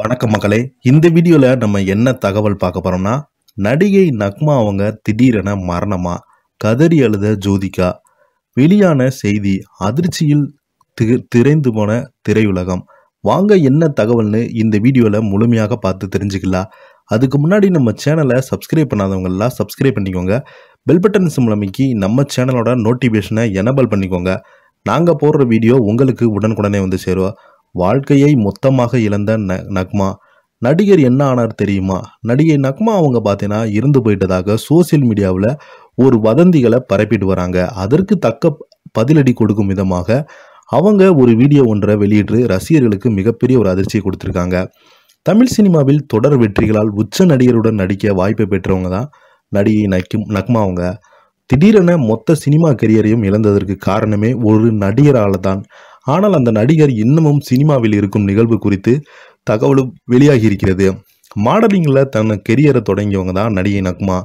வணக்கம் மக்களே இந்த வீடியோவில் நம்ம என்ன தகவல் பார்க்க போகிறோம்னா நடிகை நக்மா அவங்க திடீரென மரணமா கதறி அழுத ஜோதிகா வெளியான செய்தி அதிர்ச்சியில் தி திரைந்து போன திரையுலகம் வாங்க என்ன தகவல்னு இந்த வீடியோவில் முழுமையாக பார்த்து தெரிஞ்சுக்கலாம் அதுக்கு முன்னாடி நம்ம சேனலை சப்ஸ்கிரைப் பண்ணாதவங்கெல்லாம் சப்ஸ்கிரைப் பண்ணிக்கோங்க பெல் பட்டன் சிம்லமைக்கு நம்ம சேனலோட நோட்டிஃபிகேஷனை எனபிள் பண்ணிக்கோங்க நாங்கள் போடுற வீடியோ உங்களுக்கு உடனுக்குடனே வந்து சேருவோம் வாழ்க்கையை மொத்தமாக இழந்த ந நக்மா நடிகர் என்ன ஆனார் தெரியுமா நடிகை நக்மா அவங்க பார்த்தீங்கன்னா இருந்து போயிட்டதாக சோசியல் மீடியாவில் ஒரு வதந்திகளை பரப்பிட்டு வராங்க அதற்கு தக்க பதிலடி கொடுக்கும் விதமாக அவங்க ஒரு வீடியோ ஒன்றை வெளியிட்டு ரசிகர்களுக்கு மிகப்பெரிய ஒரு அதிர்ச்சியை கொடுத்துருக்காங்க தமிழ் சினிமாவில் தொடர் வெற்றிகளால் உச்ச நடிகருடன் நடிக்க வாய்ப்பை பெற்றவங்க தான் நடிகை நக்கும் நக்மா அவங்க திடீரென மொத்த சினிமா கெரியரையும் இழந்ததற்கு காரணமே ஒரு நடிகரால் தான் ஆனால் அந்த நடிகர் இன்னமும் சினிமாவில் இருக்கும் நிகழ்வு குறித்து தகவலும் வெளியாகி இருக்கிறது மாடலிங்கில் தன் கெரியரை தொடங்கியவங்க தான் நடிகை நக்மா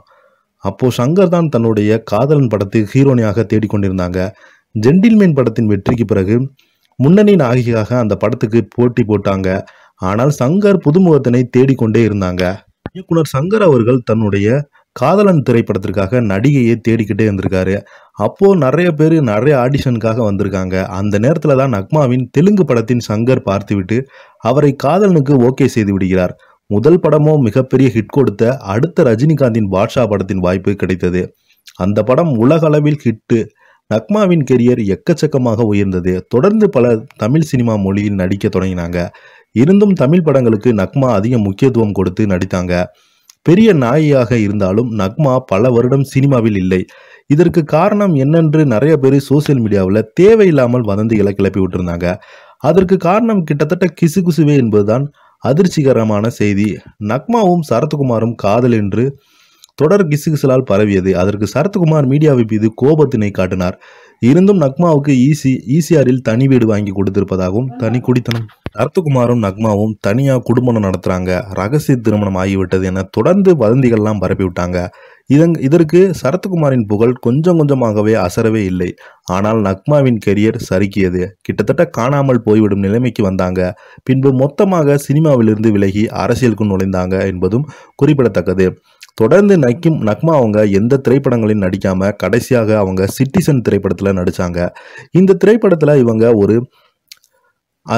அப்போது சங்கர் தான் தன்னுடைய காதலன் படத்துக்கு ஹீரோனியாக தேடிக்கொண்டிருந்தாங்க ஜென்டில்மேன் படத்தின் வெற்றிக்கு பிறகு முன்னணி நாயகியாக அந்த படத்துக்கு போட்டி போட்டாங்க ஆனால் சங்கர் புதுமுகத்தினை தேடிக்கொண்டே இருந்தாங்க இயக்குனர் சங்கர் அவர்கள் தன்னுடைய காதலன் திரைப்படத்திற்காக நடிகையே தேடிக்கிட்டே இருந்திருக்காரு அப்போது நிறைய பேர் நிறைய ஆடிஷனுக்காக வந்திருக்காங்க அந்த நேரத்தில் தான் நக்மாவின் தெலுங்கு படத்தின் சங்கர் பார்த்துவிட்டு அவரை காதலனுக்கு ஓகே செய்து விடுகிறார் முதல் படமோ மிகப்பெரிய ஹிட் கொடுத்த அடுத்த ரஜினிகாந்தின் பாட்ஷா படத்தின் வாய்ப்பு கிடைத்தது அந்த படம் உலகளவில் ஹிட்டு நக்மாவின் கெரியர் எக்கச்சக்கமாக உயர்ந்தது தொடர்ந்து பல தமிழ் சினிமா மொழியில் நடிக்க தொடங்கினாங்க இருந்தும் தமிழ் படங்களுக்கு நக்மா அதிக முக்கியத்துவம் கொடுத்து நடித்தாங்க பெரிய நாயியாக இருந்தாலும் நக்மா பல வருடம் சினிமாவில் இல்லை இதற்கு காரணம் என்னென்று நிறைய பேர் சோசியல் மீடியாவில் தேவையில்லாமல் வதந்திகளை கிளப்பி விட்டுருந்தாங்க அதற்கு காரணம் கிட்டத்தட்ட கிசு குசுவே என்பதுதான் அதிர்ச்சிகரமான செய்தி நக்மாவும் சரத்குமாரும் காதல் என்று தொடர் கிசுகிசலால் பரவியது அதற்கு சரத்குமார் மீடியாவை மீது கோபத்தினை காட்டினார் இருந்தும் நக்மாவுக்கு ஈசி ஈசிஆரில் தனி வீடு வாங்கி கொடுத்திருப்பதாகவும் தனி குடித்தனம் நரத்துக்குமாரும் நக்மாவும் தனியாக குடும்பம் நடத்துகிறாங்க ரகசிய திருமணம் ஆகிவிட்டது என தொடர்ந்து வதந்திகள்லாம் பரப்பி விட்டாங்க இதற்கு சரத்குமாரின் புகழ் கொஞ்சம் கொஞ்சமாகவே அசரவே இல்லை ஆனால் நக்மாவின் கெரியர் சறுக்கியது கிட்டத்தட்ட காணாமல் போய்விடும் நிலைமைக்கு வந்தாங்க பின்பு மொத்தமாக சினிமாவிலிருந்து விலகி அரசியலுக்கு நுழைந்தாங்க என்பதும் குறிப்பிடத்தக்கது தொடர்ந்து நக்கிம் நக்மா அவங்க எந்த திரைப்படங்களையும் நடிக்காமல் கடைசியாக அவங்க சிட்டிசன் திரைப்படத்தில் நடித்தாங்க இந்த திரைப்படத்தில் இவங்க ஒரு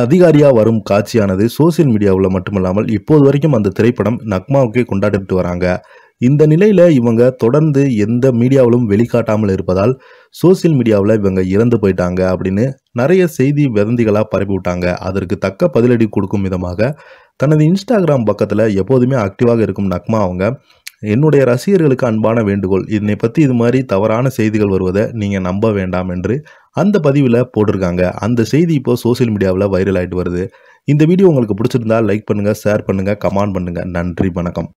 அதிகாரியாக வரும் காட்சியானது சோசியல் மீடியாவில் மட்டுமல்லாமல் இப்போது வரைக்கும் அந்த திரைப்படம் நக்மாவுக்கே கொண்டாடிட்டு வராங்க இந்த நிலையில் இவங்க தொடர்ந்து எந்த மீடியாவிலும் வெளிக்காட்டாமல் இருப்பதால் சோசியல் மீடியாவில் இவங்க இறந்து போயிட்டாங்க அப்படின்னு நிறைய செய்தி வதந்திகளாக பரப்பிவிட்டாங்க அதற்கு தக்க பதிலடி கொடுக்கும் விதமாக தனது இன்ஸ்டாகிராம் பக்கத்தில் எப்போதுமே ஆக்டிவாக இருக்கும் நக்மா அவங்க என்னுடைய ரசிகர்களுக்கு அன்பான வேண்டுகோள் இதனை பற்றி இது மாதிரி தவறான செய்திகள் வருவதை நீங்கள் நம்ப வேண்டாம் என்று அந்த பதிவில் போட்டிருக்காங்க அந்த செய்தி இப்போ சோசியல் மீடியாவில் வைரல் ஆகிட்டு வருது இந்த வீடியோ உங்களுக்கு பிடிச்சிருந்தா லைக் பண்ணுங்கள் ஷேர் பண்ணுங்கள் கமெண்ட் பண்ணுங்கள் நன்றி வணக்கம்